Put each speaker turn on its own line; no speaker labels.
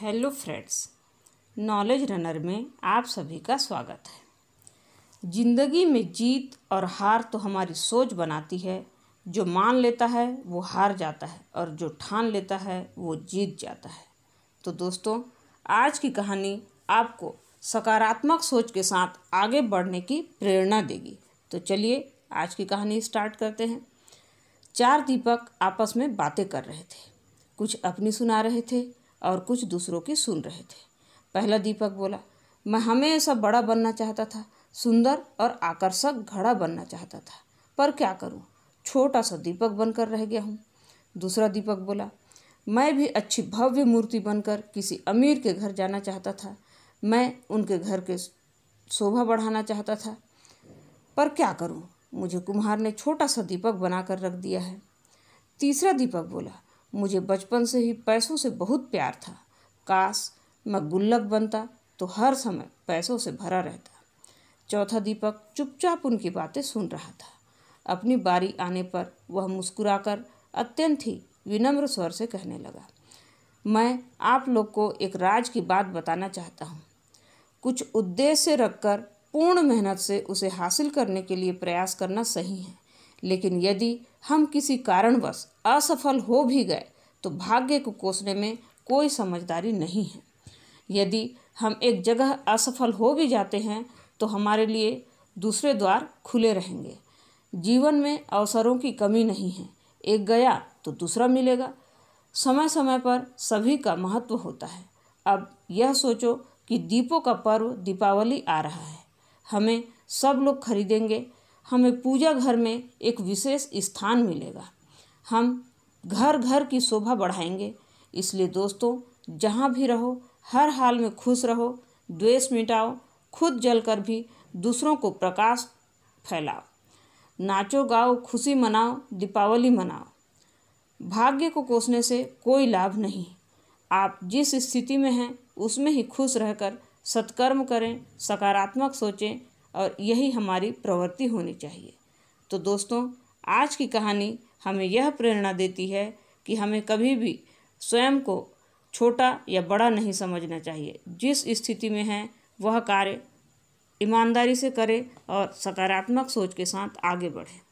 hello friends knowledge runner में आप सभी का स्वागत है जिंदगी में जीत और हार तो हमारी सोच बनाती है जो मान लेता है वो हार जाता है और जो ठान लेता है वो जीत जाता है तो दोस्तों आज की कहानी आपको सकारात्मक सोच के साथ आगे बढ़ने की प्रेरणा देगी तो चलिए आज की कहानी स्टार्ट करते हैं चार दीपक आपस में बातें कर रहे थे कुछ अपनी सुना रहे थे और कुछ दूसरों की सुन रहे थे पहला दीपक बोला मैं हमेशा बड़ा बनना चाहता था सुंदर और आकर्षक घड़ा बनना चाहता था पर क्या करूं छोटा सा दीपक बनकर रह गया हूं दूसरा दीपक बोला मैं भी अच्छी भव्य मूर्ति बनकर किसी अमीर के घर जाना चाहता था मैं उनके घर के शोभा बढ़ाना चाहता था पर क्या करूं मुझे कुम्हार ने छोटा सा दीपक बनाकर रख दिया है तीसरा दीपक बोला मुझे बचपन से ही पैसों से बहुत प्यार था काश मैं गुल्लक बनता तो हर समय पैसों से भरा रहता चौथा दीपक चुपचाप उनकी बातें सुन रहा था अपनी बारी आने पर वह मुस्कुराकर अत्यंत ही विनम्र स्वर से कहने लगा मैं आप लोग को एक राज की बात बताना चाहता हूँ कुछ उद्देश्य रखकर पूर्ण मेहनत से उसे हासिल करने के लिए प्रयास करना सही है लेकिन यदि हम किसी कारणवश असफल हो भी गए तो भाग्य को कोसने में कोई समझदारी नहीं है यदि हम एक जगह असफल हो भी जाते हैं तो हमारे लिए दूसरे द्वार खुले रहेंगे जीवन में अवसरों की कमी नहीं है एक गया तो दूसरा मिलेगा समय समय पर सभी का महत्व होता है अब यह सोचो कि दीपों का पर्व दीपावली आ रहा है हमें सब लोग खरीदेंगे हमें पूजा घर में एक विशेष स्थान मिलेगा हम घर घर की शोभा बढ़ाएंगे इसलिए दोस्तों जहाँ भी रहो हर हाल में खुश रहो द्वेष मिटाओ खुद जलकर भी दूसरों को प्रकाश फैलाओ नाचो गाओ खुशी मनाओ दीपावली मनाओ भाग्य को कोसने से कोई लाभ नहीं आप जिस स्थिति में हैं उसमें ही खुश रहकर सत्कर्म करें सकारात्मक सोचें और यही हमारी प्रवृत्ति होनी चाहिए तो दोस्तों आज की कहानी हमें यह प्रेरणा देती है कि हमें कभी भी स्वयं को छोटा या बड़ा नहीं समझना चाहिए जिस स्थिति में हैं वह कार्य ईमानदारी से करें और सकारात्मक सोच के साथ आगे बढ़ें